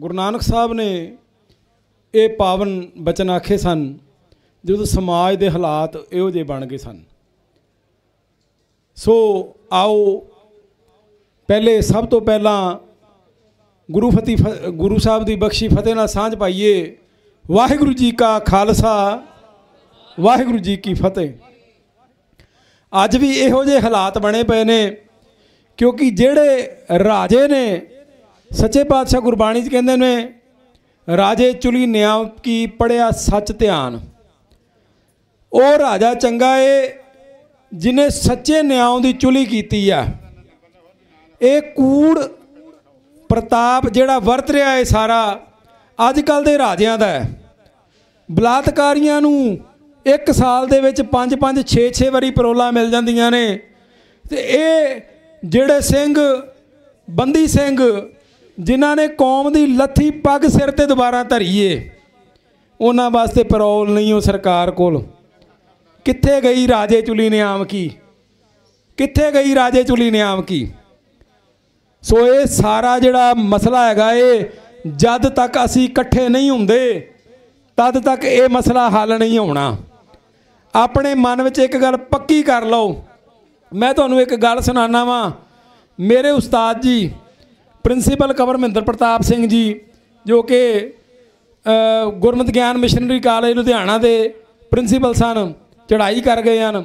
ਗੁਰੂ ਨਾਨਕ ਸਾਹਿਬ ਨੇ ਇਹ ਪਾਵਨ ਬਚਨ ਆਖੇ ਸਨ ਜਦੋਂ ਸਮਾਜ ਦੇ ਹਾਲਾਤ ਇਹੋ ਜਿਹੇ ਬਣ ਗਏ ਸਨ ਸੋ ਆਓ ਪਹਿਲੇ ਸਭ ਤੋਂ ਪਹਿਲਾਂ ਗੁਰੂ ਫਤੀ ਗੁਰੂ ਸਾਹਿਬ ਦੀ ਬਖਸ਼ੀ ਫਤਿਹ ਨਾਲ ਸਾਂਝ ਪਾਈਏ ਵਾਹਿਗੁਰੂ ਜੀ ਕਾ ਖਾਲਸਾ ਵਾਹਿਗੁਰੂ ਜੀ ਕੀ ਫਤਿਹ ਅੱਜ ਵੀ ਇਹੋ ਜਿਹੇ ਹਾਲਾਤ ਬਣੇ ਪਏ ਨੇ ਕਿਉਂਕਿ ਜਿਹੜੇ ਰਾਜੇ ਨੇ ਸੱਚੇ ਪਾਤਸ਼ਾਹ ਗੁਰਬਾਣੀ 'ਚ ਕਹਿੰਦੇ ਨੇ ਰਾਜੇ ਚੁਲੀ ਨਿਆਮ ਕੀ ਪੜਿਆ ਸੱਚ ਧਿਆਨ ਉਹ ਰਾਜਾ ਚੰਗਾ ਏ ਜਿਨੇ ਸੱਚੇ ਨਿਆਂ ਦੀ ਚੁਲੀ ਕੀਤੀ ਆ ਇਹ ਕੂੜ ਪ੍ਰਤਾਪ ਜਿਹੜਾ ਵਰਤ ਰਿਹਾ ਏ ਸਾਰਾ ਅੱਜ ਕੱਲ ਦੇ ਰਾਜਿਆਂ ਦਾ ਬਲਾਤਕਾਰੀਆਂ ਨੂੰ ਇੱਕ ਸਾਲ ਦੇ ਵਿੱਚ 5 5 6 6 ਵਾਰੀ ਪਰੋਲਾ ਮਿਲ ਜਾਂਦੀਆਂ ਨੇ ਤੇ ਇਹ ਜਿਹੜੇ ਸਿੰਘ ਬੰਦੀ ਸਿੰਘ ਜਿਨ੍ਹਾਂ ਨੇ ਕੌਮ ਦੀ ਲੱਥੀ ਪੱਗ ਸਿਰ ਤੇ ਦੁਬਾਰਾ ਧਰੀਏ ਉਹਨਾਂ ਵਾਸਤੇ ਪਰੋਲ ਨਹੀਂ ਉਹ ਸਰਕਾਰ ਕੋਲ ਕਿੱਥੇ ਗਈ ਰਾਜੇ ਚੁਲੀ ਨੇ ਆਮ ਕੀ ਕਿੱਥੇ ਗਈ ਰਾਜੇ ਚੁਲੀ ਨੇ ਆਮ ਕੀ ਸੋ ਇਹ ਸਾਰਾ ਜਿਹੜਾ ਮਸਲਾ ਹੈਗਾ ਇਹ ਜਦ ਤੱਕ ਅਸੀਂ ਇਕੱਠੇ ਨਹੀਂ ਹੁੰਦੇ ਤਦ ਤੱਕ ਇਹ ਮਸਲਾ ਹੱਲ ਨਹੀਂ ਹੋਣਾ ਆਪਣੇ ਮਨ ਵਿੱਚ ਇੱਕ ਗੱਲ ਪੱਕੀ ਕਰ ਲਓ ਮੈਂ ਤੁਹਾਨੂੰ ਇੱਕ ਗੱਲ ਸੁਣਾਣਾ ਵਾਂ ਮੇਰੇ ਉਸਤਾਦ ਜੀ ਪ੍ਰਿੰਸੀਪਲ ਕਵਰ ਮਹਿੰਦਰ ਪ੍ਰਤਾਪ ਸਿੰਘ ਜੀ ਜੋ ਕਿ ਗੁਰਮਤ ਗਿਆਨ ਮਿਸ਼ਨਰੀ ਕਾਲਜ ਲੁਧਿਆਣਾ ਦੇ ਪ੍ਰਿੰਸੀਪਲ ਸਨ ਚੜ੍ਹਾਈ ਕਰ ਗਏ ਹਨ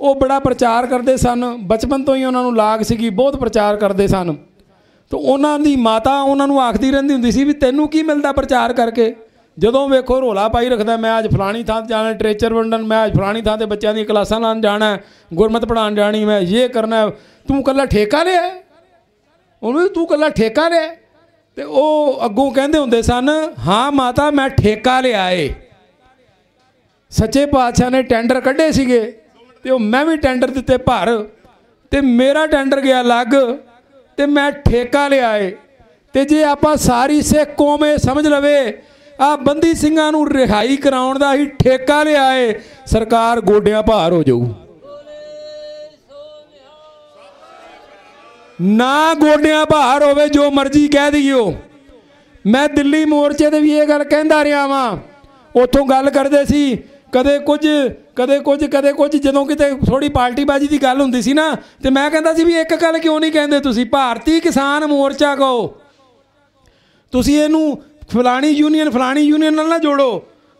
ਉਹ ਬੜਾ ਪ੍ਰਚਾਰ ਕਰਦੇ ਸਨ ਬਚਪਨ ਤੋਂ ਹੀ ਉਹਨਾਂ ਨੂੰ ਲਾਗ ਸੀਗੀ ਬਹੁਤ ਪ੍ਰਚਾਰ ਕਰਦੇ ਸਨ ਤਾਂ ਉਹਨਾਂ ਦੀ ਮਾਤਾ ਉਹਨਾਂ ਨੂੰ ਆਖਦੀ ਰਹਿੰਦੀ ਹੁੰਦੀ ਸੀ ਵੀ ਤੈਨੂੰ ਕੀ ਮਿਲਦਾ ਪ੍ਰਚਾਰ ਕਰਕੇ ਜਦੋਂ ਵੇਖੋ ਰੋਲਾ ਪਾਈ ਰੱਖਦਾ ਮੈਂ ਅੱਜ ਫਲਾਣੀ ਥਾਂ ਤੇ ਜਾਣਾ ਟ੍ਰੇਚਰ ਵੰਡਣ ਮੈਂ ਅੱਜ ਫਲਾਣੀ ਥਾਂ ਤੇ ਬੱਚਿਆਂ ਦੀਆਂ ਕਲਾਸਾਂ ਲਾਣ ਜਾਣਾ ਗੁਰਮਤ ਪੜਾਉਣ ਜਾਣੀ ਮੈਂ ਇਹ ਕਰਨਾ ਤੂੰ ਕੱਲਾ ਠੇਕਾ ਲਿਆ ਉਹਨੂੰ ਤੂੰ ਕੱਲਾ ਠੇਕਾ ਲਿਆ ਤੇ ਉਹ ਅੱਗੋਂ ਕਹਿੰਦੇ ਹੁੰਦੇ ਸਨ ਹਾਂ ਮਾਤਾ ਮੈਂ ਠੇਕਾ ਲਿਆ ਏ ਸੱਚੇ ਪਾਤਸ਼ਾਹ ਨੇ ਟੈਂਡਰ ਕੱਢੇ ਸੀਗੇ ਤੇ ਉਹ ਮੈਂ ਵੀ ਟੈਂਡਰ ਦਿੱਤੇ ਭਰ ਤੇ ਮੇਰਾ ਟੈਂਡਰ ਗਿਆ ਲੱਗ ਤੇ ਮੈਂ ਠੇਕਾ ਲਿਆ ਏ ਤੇ ਜੇ ਆਪਾਂ ਸਾਰੀ ਸਿੱਖ ਕੌਮ ਇਹ ਸਮਝ ਲਵੇ ਆ ਬੰਦੀ ਸਿੰਘਾਂ ਨੂੰ ਰਿਹਾਈ ਕਰਾਉਣ ਦਾ ਹੀ ਠੇਕਾ ਲਿਆ ਏ ਸਰਕਾਰ ਗੋਡਿਆਂ ਭਾਰ ਹੋ ਜਾਊ ਨਾ ਗੋਡਿਆਂ ਭਾਰ ਹੋਵੇ ਜੋ ਮਰਜ਼ੀ ਕਹਿ ਦਿਓ ਮੈਂ ਦਿੱਲੀ ਮੋਰਚੇ ਤੇ ਵੀ ਇਹ ਗੱਲ ਕਹਿੰਦਾ ਰਿਹਾ ਵਾਂ ਉੱਥੋਂ ਗੱਲ ਕਰਦੇ ਸੀ ਕਦੇ ਕੁਝ ਕਦੇ ਕੁਝ ਕਦੇ ਕੁਝ ਜਦੋਂ ਕਿਤੇ ਥੋੜੀ ਪਾਰਟੀ ਬਾਜੀ ਦੀ ਗੱਲ ਹੁੰਦੀ ਸੀ ਨਾ ਤੇ ਮੈਂ ਕਹਿੰਦਾ ਸੀ ਵੀ ਇੱਕ ਗੱਲ ਕਿਉਂ ਨਹੀਂ ਕਹਿੰਦੇ ਤੁਸੀਂ ਭਾਰਤੀ ਕਿਸਾਨ ਮੋਰਚਾ ਕਹੋ ਤੁਸੀਂ ਇਹਨੂੰ ਫਲਾਣੀ ਯੂਨੀਅਨ ਫਲਾਣੀ ਯੂਨੀਅਨ ਨਾਲ ਨਾ ਜੋੜੋ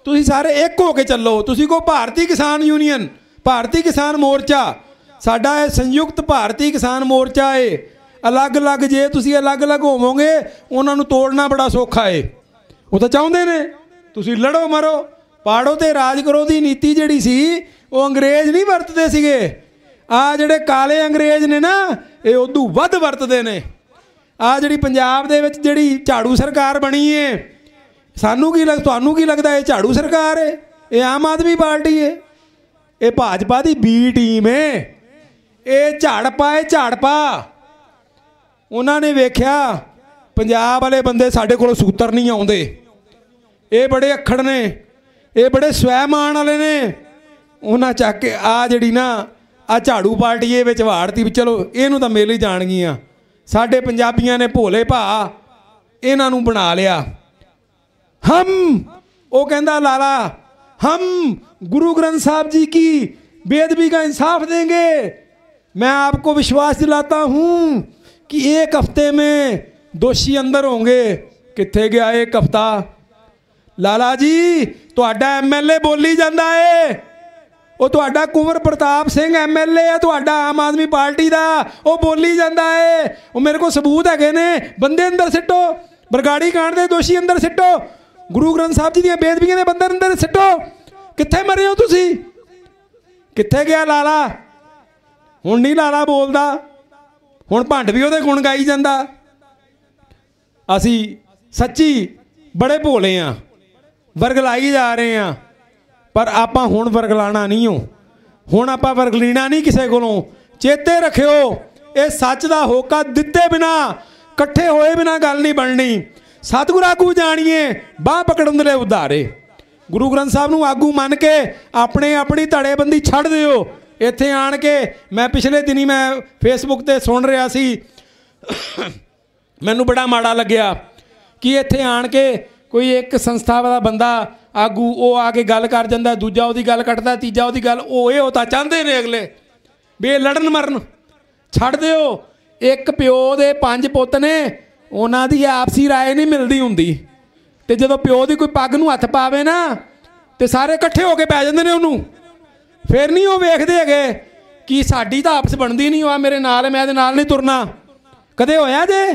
ਤੁਸੀਂ ਸਾਰੇ ਇੱਕ ਹੋ ਕੇ ਚੱਲੋ ਤੁਸੀਂ ਕੋ ਭਾਰਤੀ ਕਿਸਾਨ ਯੂਨੀਅਨ ਭਾਰਤੀ ਕਿਸਾਨ ਮੋਰਚਾ ਸਾਡਾ ਇਹ ਸੰਯੁਕਤ ਭਾਰਤੀ ਕਿਸਾਨ ਮੋਰਚਾ ਏ ਅਲੱਗ-ਅਲੱਗ ਜੇ ਤੁਸੀਂ ਅਲੱਗ-ਅਲੱਗ ਹੋਵੋਗੇ ਉਹਨਾਂ ਨੂੰ ਤੋੜਨਾ ਬੜਾ ਸੌਖਾ ਏ ਉਹ ਤਾਂ ਚਾਹੁੰਦੇ ਨੇ ਤੁਸੀਂ ਲੜੋ ਮਰੋ ਪਾੜੋ ਤੇ ਰਾਜ ਕਰੋ ਦੀ ਨੀਤੀ ਜਿਹੜੀ ਸੀ ਉਹ ਅੰਗਰੇਜ਼ ਨਹੀਂ ਵਰਤਦੇ ਸੀਗੇ ਆ ਜਿਹੜੇ ਕਾਲੇ ਅੰਗਰੇਜ਼ ਨੇ ਨਾ ਇਹ ਉਦੋਂ ਵੱਧ ਵਰਤਦੇ ਨੇ ਆ ਜਿਹੜੀ ਪੰਜਾਬ ਦੇ ਵਿੱਚ ਜਿਹੜੀ ਝਾੜੂ ਸਰਕਾਰ ਬਣੀ ਏ ਸਾਨੂੰ ਕੀ ਲੱਗ ਤੁਹਾਨੂੰ ਕੀ ਲੱਗਦਾ ਇਹ ਝਾੜੂ ਸਰਕਾਰ ਏ ਇਹ ਆਮ ਆਦਮੀ ਪਾਰਟੀ ਏ ਇਹ ਭਾਜਪਾ ਦੀ ਬੀ ਟੀਮ ਏ ਇਹ ਝਾੜ ਪਾਏ ਝਾੜ ਪਾ ਉਹਨਾਂ ਨੇ ਵੇਖਿਆ ਪੰਜਾਬ ਵਾਲੇ ਬੰਦੇ ਸਾਡੇ ਕੋਲ ਸੂਤਰ ਨਹੀਂ ਆਉਂਦੇ ਇਹ ਬੜੇ ਅੱਖੜ ਨੇ ਇਹ ਬੜੇ ਸਵੈਮਾਨ ਵਾਲੇ ਨੇ ਉਹਨਾਂ ਚੱਕ ਕੇ ਆ ਜਿਹੜੀ ਨਾ ਆ ਝਾੜੂ ਪਾਰਟੀ ਇਹ ਵਿੱਚ ਵਾੜਤੀ ਵੀ ਚਲੋ ਇਹਨੂੰ ਤਾਂ ਮਿਲ ਹੀ ਜਾਣਗੀਆਂ ਸਾਡੇ ਪੰਜਾਬੀਆਂ ਨੇ ਭੋਲੇ ਭਾ ਇਹਨਾਂ ਨੂੰ ਬਣਾ ਲਿਆ ਹਮ ਉਹ ਕਹਿੰਦਾ ਲਾਲਾ ਹਮ ਗੁਰੂ ਗ੍ਰੰਥ ਸਾਹਿਬ ਜੀ ਕੀ ਬੇਦਬੀ ਦਾ ਇਨਸਾਫ ਦੇਂਗੇ मैं आपको विश्वास दिलाता हूँ कि एक हफ्ते में ਦੋਸ਼ੀ ਅੰਦਰ ਹੋਣਗੇ ਕਿੱਥੇ ਗਿਆ ਇੱਕ ਹਫਤਾ ਲਾਲਾ ਜੀ ਤੁਹਾਡਾ ਐਮਐਲਏ ਬੋਲੀ ਜਾਂਦਾ ਏ ਉਹ ਤੁਹਾਡਾ ਕੁਮਰ ਪ੍ਰਤਾਪ ਸਿੰਘ ਐਮਐਲਏ ਆ ਤੁਹਾਡਾ ਆਮ ਆਦਮੀ ਪਾਰਟੀ ਦਾ ਉਹ ਬੋਲੀ ਜਾਂਦਾ ਏ ਉਹ ਮੇਰੇ ਕੋਲ ਸਬੂਤ ਹੈਗੇ ਨੇ ਬੰਦੇ ਅੰਦਰ ਸਿੱਟੋ ਬਰਗਾੜੀ ਕਾਂਡ ਦੇ ਦੋਸ਼ੀ ਅੰਦਰ ਸਿੱਟੋ ਗੁਰੂ ਗ੍ਰੰਥ ਸਾਹਿਬ ਜੀ ਦੀਆਂ ਬੇਦਬੀਆਂ ਦੇ ਬੰਦੇ ਅੰਦਰ ਸਿੱਟੋ ਕਿੱਥੇ ਮਰੇ ਹੋ ਤੁਸੀਂ ਕਿੱਥੇ ਗਿਆ ਲਾਲਾ ਹੁਣ ਨਹੀਂ ਲਾਲਾ ਬੋਲਦਾ ਹੁਣ ਭੰਡ ਵੀ ਉਹਦੇ ਗੁਣ ਗਾਈ ਜਾਂਦਾ ਅਸੀਂ ਸੱਚੀ ਬੜੇ ਭੋਲੇ ਆ ਵਰਗਲਾਈ ਜਾ ਰਹੇ ਆ ਪਰ ਆਪਾਂ ਹੁਣ ਵਰਗਲਾਣਾ ਨਹੀਂ ਹੋ ਹੁਣ ਆਪਾਂ ਵਰਗਲੀਣਾ ਨਹੀਂ ਕਿਸੇ ਕੋਲੋਂ ਚੇਤੇ ਰੱਖਿਓ ਇਹ ਸੱਚ ਦਾ ਹੋਕਾ ਦਿੱਤੇ ਬਿਨਾ ਇਕੱਠੇ ਹੋਏ ਬਿਨਾ ਗੱਲ ਨਹੀਂ ਬਣਨੀ ਸਤਿਗੁਰੂ ਆਗੂ ਜਾਣੀਏ ਬਾਹ ਪਕੜਨ ਦੇ ਉਧਾਰੇ ਗੁਰੂ ਗ੍ਰੰਥ ਸਾਹਿਬ ਨੂੰ ਆਗੂ ਮੰਨ ਕੇ ਆਪਣੇ ਆਪਣੀ ਧੜੇਬੰਦੀ ਛੱਡ ਦਿਓ ਇੱਥੇ ਆਣ ਕੇ ਮੈਂ ਪਿਛਲੇ ਦਿਨੀ ਮੈਂ ਫੇਸਬੁੱਕ ਤੇ ਸੁਣ ਰਿਹਾ ਸੀ ਮੈਨੂੰ ਬੜਾ ਮਾੜਾ ਲੱਗਿਆ ਕਿ ਇੱਥੇ ਆਣ ਕੇ ਕੋਈ ਇੱਕ ਸੰਸਥਾ ਦਾ ਬੰਦਾ ਆਗੂ ਉਹ ਆ ਕੇ ਗੱਲ ਕਰ ਜਾਂਦਾ ਦੂਜਾ ਉਹਦੀ ਗੱਲ ਕੱਟਦਾ ਤੀਜਾ ਉਹਦੀ ਗੱਲ ਉਹ ਇਹ ਉਹ ਤਾਂ ਚਾਹੁੰਦੇ ਨੇ ਅਗਲੇ ਵੀ ਇਹ ਲੜਨ ਮਰਨ ਛੱਡ ਦਿਓ ਇੱਕ ਪਿਓ ਦੇ ਪੰਜ ਪੁੱਤ ਨੇ ਉਹਨਾਂ ਦੀ ਆਪਸੀ رائے ਨਹੀਂ ਮਿਲਦੀ ਹੁੰਦੀ ਤੇ ਜਦੋਂ ਪਿਓ ਦੀ ਕੋਈ ਪੱਗ ਨੂੰ ਹੱਥ ਪਾਵੇ ਨਾ ਤੇ ਸਾਰੇ ਇਕੱਠੇ ਹੋ ਕੇ ਪੈ ਜਾਂਦੇ ਨੇ ਉਹਨੂੰ ਫਿਰ ਨਹੀਂ ਉਹ ਵੇਖਦੇ ਹੈਗੇ ਕਿ ਸਾਡੀ ਤਾਂ ਆਪਸ ਬਣਦੀ ਨਹੀਂ ਉਹ ਮੇਰੇ ਨਾਲ ਮੈਂ ਇਹਦੇ ਨਾਲ ਨਹੀਂ ਤੁਰਨਾ ਕਦੇ ਹੋਇਆ ਜੇ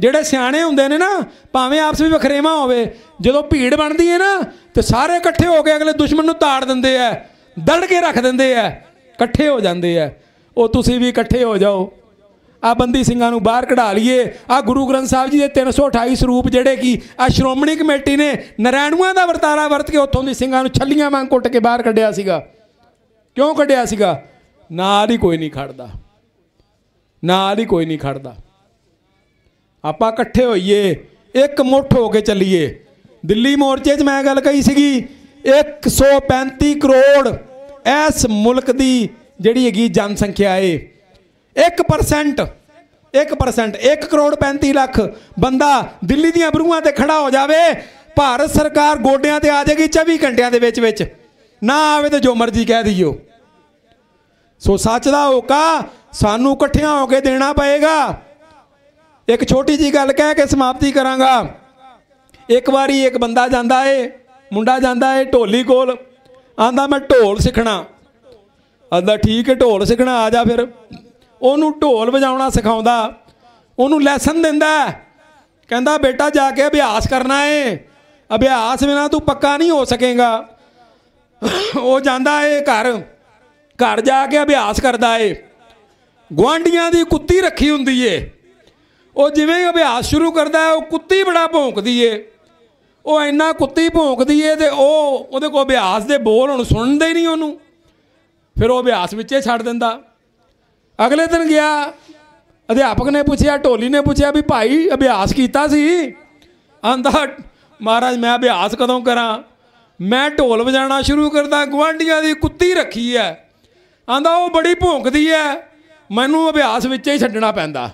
ਜਿਹੜੇ ਸਿਆਣੇ ਹੁੰਦੇ ਨੇ ਨਾ ਭਾਵੇਂ ਆਪਸ ਵਿੱਚ ਵਖਰੇਵਾ ਹੋਵੇ ਜਦੋਂ ਭੀੜ ਬਣਦੀ ਹੈ ਨਾ ਤੇ ਸਾਰੇ ਇਕੱਠੇ ਹੋ ਕੇ ਅਗਲੇ ਦੁਸ਼ਮਣ ਨੂੰ ਤਾੜ ਦਿੰਦੇ ਆ ਦੜ ਕੇ ਰੱਖ ਦਿੰਦੇ ਆ ਇਕੱਠੇ ਹੋ ਜਾਂਦੇ ਆ ਉਹ ਤੁਸੀਂ ਵੀ ਇਕੱਠੇ ਹੋ ਜਾਓ ਆ ਬੰਦੀ ਸਿੰਘਾਂ ਨੂੰ ਬਾਹਰ ਕਢਾ ਲਈਏ ਆ ਗੁਰੂ ਗ੍ਰੰਥ ਸਾਹਿਬ ਜੀ ਦੇ 328 ਸਰੂਪ ਜਿਹੜੇ ਕੀ ਆ ਸ਼੍ਰੋਮਣੀ ਕਮੇਟੀ ਨੇ ਨਰੈਣੂਆਂ ਦਾ ਵਰਤਾਰਾ ਵਰਤ ਕੇ ਉੱਥੋਂ ਦੀ ਸਿੰਘਾਂ ਨੂੰ ਛੱਲੀਆਂ ਵਾਂਗ ਕੁੱਟ ਕੇ ਬਾਹਰ ਕੱਢਿਆ ਸੀਗਾ ਕਿਉਂ ਕੱਢਿਆ ਸੀਗਾ ਨਾਲ ਹੀ ਕੋਈ ਨਹੀਂ ਖੜਦਾ ਨਾਲ ਹੀ ਕੋਈ ਨਹੀਂ ਖੜਦਾ ਆਪਾਂ ਇਕੱਠੇ ਹੋਈਏ ਇੱਕ ਮੁੱਠ ਹੋ ਕੇ ਚੱਲੀਏ ਦਿੱਲੀ ਮੋਰਚੇ 'ਚ ਮੈਂ ਗੱਲ ਕਹੀ ਸੀਗੀ 135 ਕਰੋੜ ਇਸ ਮੁਲਕ ਦੀ ਜਿਹੜੀ ਹੈਗੀ ਜਨਸੰਖਿਆ ਏ 1% 1% 1 ਕਰੋੜ 35 ਲੱਖ ਬੰਦਾ ਦਿੱਲੀ ਦੀਆਂ ਬਰੂਹਾਂ ਤੇ ਖੜਾ ਹੋ ਜਾਵੇ ਭਾਰਤ ਸਰਕਾਰ ਗੋਡਿਆਂ ਤੇ ਆ ਜਾਏਗੀ 24 ਘੰਟਿਆਂ ਦੇ ਵਿੱਚ ਵਿੱਚ ਨਾ ਆਵੇ ਤੇ ਜੋ ਮਰਜ਼ੀ ਕਹਿ ਦਿਓ ਸੋ ਸੱਚ ਦਾ ਹੋਕਾ ਸਾਨੂੰ ਇਕੱਠਿਆਂ ਹੋ ਕੇ ਦੇਣਾ ਪਏਗਾ ਇੱਕ ਛੋਟੀ ਜੀ ਗੱਲ ਕਹਿ ਕੇ ਸਮਾਪਤੀ ਕਰਾਂਗਾ ਇੱਕ ਵਾਰੀ ਇੱਕ ਬੰਦਾ ਜਾਂਦਾ ਏ ਮੁੰਡਾ ਜਾਂਦਾ ਏ ਢੋਲੀ ਕੋਲ ਆਂਦਾ ਮੈਂ ਢੋਲ ਸਿੱਖਣਾ ਆਂਦਾ ਠੀਕ ਏ ਢੋਲ ਸਿੱਖਣਾ ਆ ਜਾ ਫਿਰ ਉਹਨੂੰ ਢੋਲ ਵਜਾਉਣਾ ਸਿਖਾਉਂਦਾ ਉਹਨੂੰ ਲੈਸਨ ਦਿੰਦਾ ਕਹਿੰਦਾ ਬੇਟਾ ਜਾ ਕੇ ਅਭਿਆਸ ਕਰਨਾ ਏ ਅਭਿਆਸ ਬਿਨਾ ਤੂੰ ਪੱਕਾ ਨਹੀਂ ਹੋ ਸਕੇਗਾ ਉਹ ਜਾਂਦਾ ਏ ਘਰ ਘਰ ਜਾ ਕੇ ਅਭਿਆਸ ਕਰਦਾ ਏ ਗਵਾਂਡੀਆਂ ਦੀ ਕੁੱਤੀ ਰੱਖੀ ਹੁੰਦੀ ਏ ਉਹ ਜਿਵੇਂ ਹੀ ਅਭਿਆਸ ਸ਼ੁਰੂ ਕਰਦਾ ਉਹ ਕੁੱਤੀ ਬੜਾ ਭੌਂਕਦੀ ਏ ਉਹ ਇੰਨਾ ਕੁੱਤੀ ਭੌਂਕਦੀ ਏ ਤੇ ਉਹ ਉਹਦੇ ਕੋਲ ਅਭਿਆਸ ਦੇ ਬੋਲ ਹੁਣ ਸੁਣਦੇ ਹੀ ਨਹੀਂ ਉਹਨੂੰ ਫਿਰ ਉਹ ਅਭਿਆਸ ਵਿੱਚੇ ਛੱਡ ਦਿੰਦਾ ਅਗਲੇ ਦਿਨ ਗਿਆ ਅਧਿਆਪਕ ਨੇ ਪੁੱਛਿਆ ਢੋਲੀ ਨੇ ਪੁੱਛਿਆ ਵੀ ਭਾਈ ਅਭਿਆਸ ਕੀਤਾ ਸੀ ਆਂਦਾ ਮਹਾਰਾਜ ਮੈਂ ਅਭਿਆਸ ਕਦੋਂ ਕਰਾਂ ਮੈਂ ਢੋਲ ਵਜਾਣਾ ਸ਼ੁਰੂ ਕਰਦਾ ਗਵਾਂਡੀਆਂ ਦੀ ਕੁੱਤੀ ਰੱਖੀ ਐ ਆਂਦਾ ਉਹ ਬੜੀ ਭੌਂਕਦੀ ਐ ਮੈਨੂੰ ਅਭਿਆਸ ਵਿੱਚ ਹੀ ਛੱਡਣਾ ਪੈਂਦਾ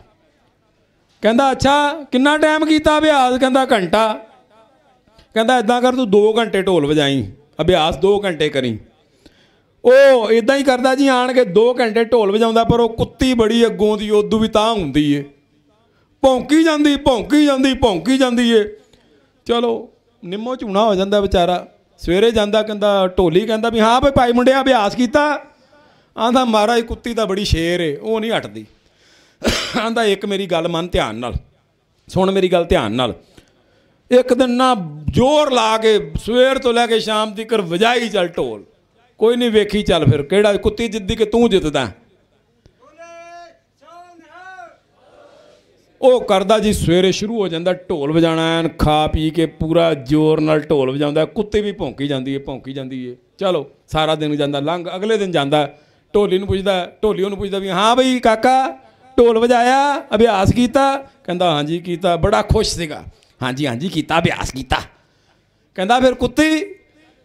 ਕਹਿੰਦਾ ਅੱਛਾ ਕਿੰਨਾ ਟਾਈਮ ਕੀਤਾ ਅਭਿਆਸ ਕਹਿੰਦਾ ਘੰਟਾ ਕਹਿੰਦਾ ਇਦਾਂ ਕਰ ਤੂੰ 2 ਘੰਟੇ ਢੋਲ ਵਜਾਈ ਅਭਿਆਸ 2 ਘੰਟੇ ਕਰੀ ਉਹ ਇਦਾਂ ਹੀ ਕਰਦਾ ਜੀ ਆਣ ਕੇ 2 ਘੰਟੇ ਢੋਲ ਵਜਾਉਂਦਾ ਪਰ ਉਹ ਕੁੱਤੀ ਬੜੀ ਅੱਗੋਂ ਦੀ ਉਦੋਂ ਵੀ ਤਾਂ ਹੁੰਦੀ ਏ ਭੌਂਕੀ ਜਾਂਦੀ ਭੌਂਕੀ ਜਾਂਦੀ ਭੌਂਕੀ ਜਾਂਦੀ ਏ ਚਲੋ ਨਿੰਮੋ ਝੂਣਾ ਹੋ ਜਾਂਦਾ ਵਿਚਾਰਾ ਸਵੇਰੇ ਜਾਂਦਾ ਕਹਿੰਦਾ ਢੋਲੀ ਕਹਿੰਦਾ ਵੀ ਹਾਂ ਭਾਈ ਭਾਈ ਮੁੰਡਿਆ ਅਭਿਆਸ ਕੀਤਾ ਆਂਦਾ ਮਹਾਰਾਜ ਕੁੱਤੀ ਤਾਂ ਬੜੀ ਸ਼ੇਰ ਏ ਉਹ ਨਹੀਂ ਹਟਦੀ ਆਂਦਾ ਇੱਕ ਮੇਰੀ ਗੱਲ ਮੰਨ ਧਿਆਨ ਨਾਲ ਸੁਣ ਮੇਰੀ ਗੱਲ ਧਿਆਨ ਨਾਲ ਇੱਕ ਦਿਨ ਨਾ ਜ਼ੋਰ ਲਾ ਕੇ ਸਵੇਰ ਤੋਂ ਲੈ ਕੇ ਸ਼ਾਮ ਤੱਕ ਵਜਾਈ ਚੱਲ ਢੋਲ ਕੋਈ ਨਹੀਂ ਵੇਖੀ ਚੱਲ ਫਿਰ ਕਿਹੜਾ ਕੁੱਤੀ ਜਿੱਦੀ ਕਿ ਤੂੰ ਜਿੱਤਦਾ ਉਹ ਕਰਦਾ ਜੀ ਸਵੇਰੇ ਸ਼ੁਰੂ ਹੋ ਜਾਂਦਾ ਢੋਲ ਵਜਾਣਾ ਐਨ ਖਾ ਪੀ ਕੇ ਪੂਰਾ ਜ਼ੋਰ ਨਾਲ ਢੋਲ ਵਜਾਉਂਦਾ ਕੁੱਤੇ ਵੀ ਭੌਂਕੀ ਜਾਂਦੀ ਏ ਭੌਂਕੀ ਜਾਂਦੀ ਏ ਚਲੋ ਸਾਰਾ ਦਿਨ ਜਾਂਦਾ ਲੰਘ ਅਗਲੇ ਦਿਨ ਜਾਂਦਾ ਢੋਲੀ ਨੂੰ ਪੁੱਛਦਾ ਢੋਲੀ ਉਹਨੂੰ ਪੁੱਛਦਾ ਵੀ ਹਾਂ ਬਈ ਕਾਕਾ ਢੋਲ ਵਜਾਇਆ ਅਭਿਆਸ ਕੀਤਾ ਕਹਿੰਦਾ ਹਾਂਜੀ ਕੀਤਾ ਬੜਾ ਖੁਸ਼ ਸੀਗਾ ਹਾਂਜੀ ਹਾਂਜੀ ਕੀਤਾ ਅਭਿਆਸ ਕੀਤਾ ਕਹਿੰਦਾ ਫਿਰ ਕੁੱਤੀ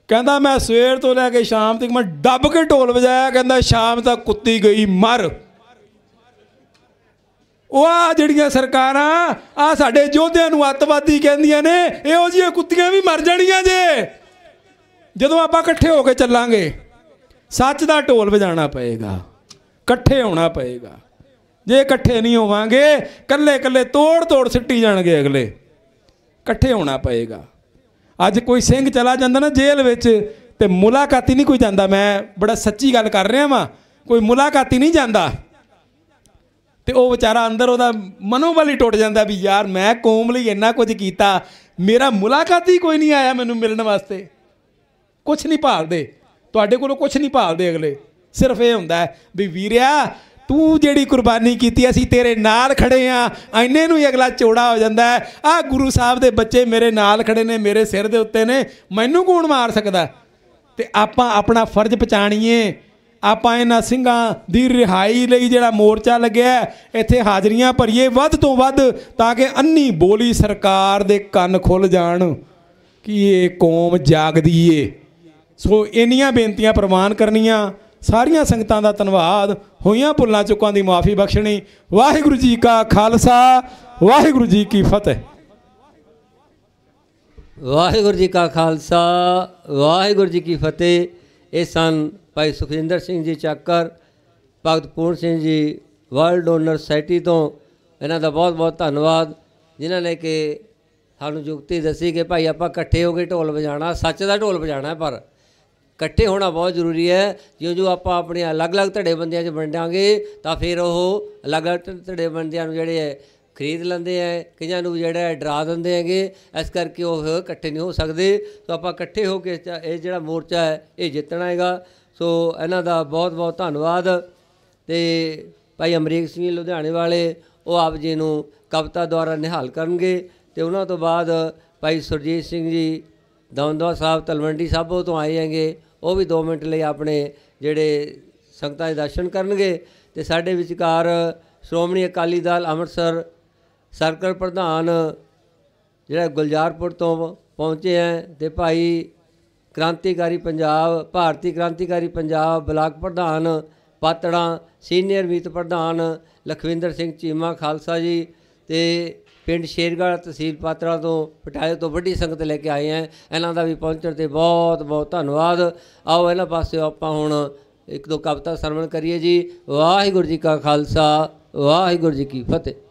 ਕਹਿੰਦਾ ਮੈਂ ਸਵੇਰ ਤੋਂ ਲੈ ਕੇ ਸ਼ਾਮ ਤੱਕ ਮੈਂ ਡੱਬ ਕੇ ਢੋਲ ਵਜਾਇਆ ਕਹਿੰਦਾ ਸ਼ਾਮ ਤੱਕ ਕੁੱਤੀ ਗਈ ਮਰ ਉਹ ਆ ਜਿਹੜੀਆਂ ਸਰਕਾਰਾਂ ਆ ਸਾਡੇ ਯੋਧਿਆਂ ਨੂੰ ਅੱਤਵਾਦੀ ਕਹਿੰਦੀਆਂ ਨੇ ਇਹੋ ਜਿਹੀਆਂ ਕੁੱਤੀਆਂ ਵੀ ਮਰ ਜਾਣੀਆਂ ਜੇ ਜਦੋਂ ਆਪਾਂ ਇਕੱਠੇ ਹੋ ਕੇ ਚੱਲਾਂਗੇ ਸੱਚ ਦਾ ਢੋਲ ਵਜਾਣਾ ਪਏਗਾ ਇਕੱਠੇ ਹੋਣਾ ਪਏਗਾ ਜੇ ਇਕੱਠੇ ਨਹੀਂ ਹੋਵਾਂਗੇ ਕੱਲੇ ਕੱਲੇ ਤੋੜ ਤੋੜ ਸਿੱਟੀ ਜਾਣਗੇ ਅਗਲੇ ਇਕੱਠੇ ਹੋਣਾ ਪਏਗਾ ਅੱਜ ਕੋਈ ਸਿੰਘ ਚਲਾ ਜਾਂਦਾ ਨਾ ਜੇਲ੍ਹ ਵਿੱਚ ਤੇ ਮੁਲਾਕਾਤੀ ਨਹੀਂ ਕੋਈ ਜਾਂਦਾ ਮੈਂ ਬੜਾ ਸੱਚੀ ਗੱਲ ਕਰ ਰਿਹਾ ਵਾਂ ਕੋਈ ਮੁਲਾਕਾਤੀ ਨਹੀਂ ਜਾਂਦਾ ਤੇ ਉਹ ਵਿਚਾਰਾ ਅੰਦਰ ਉਹਦਾ ਮਨੋਬਲ ਹੀ ਟੁੱਟ ਜਾਂਦਾ ਵੀ ਯਾਰ ਮੈਂ ਕੌਮ ਲਈ ਇੰਨਾ ਕੁਝ ਕੀਤਾ ਮੇਰਾ ਮੁਲਾਕਾਤ ਹੀ ਕੋਈ ਨਹੀਂ ਆਇਆ ਮੈਨੂੰ ਮਿਲਣ ਵਾਸਤੇ ਕੁਝ ਨਹੀਂ ਭਾਲਦੇ ਤੁਹਾਡੇ ਕੋਲੋਂ ਕੁਝ ਨਹੀਂ ਭਾਲਦੇ ਅਗਲੇ ਸਿਰਫ ਇਹ ਹੁੰਦਾ ਵੀ ਵੀਰਿਆ ਤੂੰ ਜਿਹੜੀ ਕੁਰਬਾਨੀ ਕੀਤੀ ਅਸੀਂ ਤੇਰੇ ਨਾਲ ਖੜੇ ਆ ਐਨੇ ਨੂੰ ਹੀ ਅਗਲਾ ਚੋੜਾ ਹੋ ਜਾਂਦਾ ਆ ਗੁਰੂ ਸਾਹਿਬ ਦੇ ਬੱਚੇ ਮੇਰੇ ਨਾਲ ਖੜੇ ਨੇ ਮੇਰੇ ਸਿਰ ਦੇ ਉੱਤੇ ਨੇ ਮੈਨੂੰ ਕੌਣ ਮਾਰ ਸਕਦਾ ਤੇ ਆਪਾਂ ਆਪਣਾ ਫਰਜ਼ ਪਛਾਣੀਏ ਆਪਾਂ ਇਹਨਾਂ ਸਿੰਘਾਂ ਦੀ ਰਿਹਾਈ ਲਈ ਜਿਹੜਾ ਮੋਰਚਾ ਲੱਗਿਆ ਇੱਥੇ ਹਾਜ਼ਰੀਆਂ ਭਰੀਏ ਵੱਧ ਤੋਂ ਵੱਧ ਤਾਂ ਕਿ ਅੰਨੀ ਬੋਲੀ ਸਰਕਾਰ ਦੇ ਕੰਨ ਖੁੱਲ ਜਾਣ ਕਿ ਇਹ ਕੌਮ ਜਾਗਦੀ ਏ ਸੋ ਇੰਨੀਆਂ ਬੇਨਤੀਆਂ ਪ੍ਰਵਾਨ ਕਰਨੀਆਂ ਸਾਰੀਆਂ ਸੰਗਤਾਂ ਦਾ ਧੰਨਵਾਦ ਹੋਈਆਂ ਭੁੱਲਾਂ ਚੁੱਕਾਂ ਦੀ ਮਾਫੀ ਬਖਸ਼ਣੀ ਵਾਹਿਗੁਰੂ ਜੀ ਕਾ ਖਾਲਸਾ ਵਾਹਿਗੁਰੂ ਜੀ ਕੀ ਫਤਿਹ ਵਾਹਿਗੁਰੂ ਜੀ ਕਾ ਖਾਲਸਾ ਵਾਹਿਗੁਰੂ ਜੀ ਕੀ ਫਤਿਹ ਇਹ ਸਨ ਭਾਈ ਸੁਖਿੰਦਰ ਸਿੰਘ ਜੀ ਚੱਕਰ ਭਗਤ ਪੂਰਨ ਸਿੰਘ ਜੀ ਵਰਲਡ ਡੋਨਰ ਸੋਸਾਇਟੀ ਤੋਂ ਇਹਨਾਂ ਦਾ ਬਹੁਤ-ਬਹੁਤ ਧੰਨਵਾਦ ਜਿਨ੍ਹਾਂ ਨੇ ਕਿ ਸਾਨੂੰ ਯੁਕਤੀ ਦੱਸੀ ਕਿ ਭਾਈ ਆਪਾਂ ਇਕੱਠੇ ਹੋ ਕੇ ਢੋਲ ਵਜਾਣਾ ਸੱਚ ਦਾ ਢੋਲ ਵਜਾਣਾ ਪਰ ਇਕੱਠੇ ਹੋਣਾ ਬਹੁਤ ਜ਼ਰੂਰੀ ਹੈ ਜਿਉਂ ਜੋ ਆਪਾਂ ਆਪਣੇ ਅਲੱਗ-ਅਲੱਗ ਬੰਦਿਆਂ 'ਚ ਵੰਡਾਂਗੇ ਤਾਂ ਫਿਰ ਉਹ ਅਲੱਗ-ਅਲੱਗ ਬੰਦਿਆਂ ਨੂੰ ਜਿਹੜੇ ਖਰੀਦ ਲੈਂਦੇ ਆ ਕਈਆਂ ਨੂੰ ਜਿਹੜਾ ਡਰਾ ਦਿੰਦੇ ਹੈਗੇ ਇਸ ਕਰਕੇ ਉਹ ਇਕੱਠੇ ਨਹੀਂ ਹੋ ਸਕਦੇ ਸੋ ਆਪਾਂ ਇਕੱਠੇ ਹੋ ਕੇ ਇਹ ਜਿਹੜਾ ਮੋਰਚਾ ਹੈ ਇਹ ਜਿੱਤਣਾ ਹੈਗਾ ਸੋ ਇਹਨਾਂ ਦਾ ਬਹੁਤ ਬਹੁਤ ਧੰਨਵਾਦ ਤੇ ਭਾਈ ਅਮਰੀਕ ਸਿੰਘ ਲੁਧਿਆਣੇ ਵਾਲੇ ਉਹ ਆਪ ਜੀ ਨੂੰ ਕਵਤਾ ਦੁਆਰਾ ਨਿਹਾਲ ਕਰਨਗੇ ਤੇ ਉਹਨਾਂ ਤੋਂ ਬਾਅਦ ਭਾਈ ਸੁਰਜੀਤ ਸਿੰਘ ਜੀ ਦੌਂਦਵਾ ਸਾਹਿਬ ਤਲਵੰਡੀ ਸਾਹਿਬੋਂ ਤੋਂ ਆਏ ਹੈਗੇ ਉਹ ਵੀ 2 ਮਿੰਟ ਲਈ ਆਪਣੇ ਜਿਹੜੇ ਸੰਗਤਾਂ ਦੇ ਦਰਸ਼ਨ ਕਰਨਗੇ ਤੇ ਸਾਡੇ ਵਿਚਕਾਰ ਸ਼੍ਰੋਮਣੀ ਅਕਾਲੀ ਦਲ ਅੰਮ੍ਰਿਤਸਰ ਸਰਕਲ ਪ੍ਰਧਾਨ ਜਿਹੜਾ ਗੁਲਜ਼ਾਰਪੁਰ ਤੋਂ ਪਹੁੰਚੇ ਆ ਤੇ ਭਾਈ ਕ੍ਰਾਂਤੀਕਾਰੀ ਪੰਜਾਬ ਭਾਰਤੀ ਕ੍ਰਾਂਤੀਕਾਰੀ ਪੰਜਾਬ ਬਲਾਕ ਪ੍ਰਧਾਨ ਪਾਤੜਾ ਸੀਨੀਅਰ ਮੀਤ ਪ੍ਰਧਾਨ ਲਖਵਿੰਦਰ ਸਿੰਘ ਚੀਮਾ ਖਾਲਸਾ ਜੀ ਤੇ ਪਿੰਡ ਸ਼ੇਰਗੜ੍ਹ ਤਹਿਸੀਲ ਪਾਤੜਾ ਤੋਂ ਪਟਾਇਓ ਤੋਂ ਵੱਡੀ ਸੰਗਤ ਲੈ ਕੇ ਆਏ ਆ ਇਹਨਾਂ ਦਾ ਵੀ ਪਹੁੰਚਣ ਤੇ ਬਹੁਤ ਬਹੁਤ ਧੰਨਵਾਦ ਆਓ ਇਹਨਾਂ ਪਾਸੇ ਆਪਾਂ ਹੁਣ ਇੱਕ ਦੋ ਕਵਿਤਾ ਸਰਵਣ ਕਰੀਏ ਜੀ ਵਾਹਿਗੁਰੂ ਜੀ ਕਾ ਖਾਲਸਾ ਵਾਹਿਗੁਰੂ ਜੀ ਕੀ ਫਤਿਹ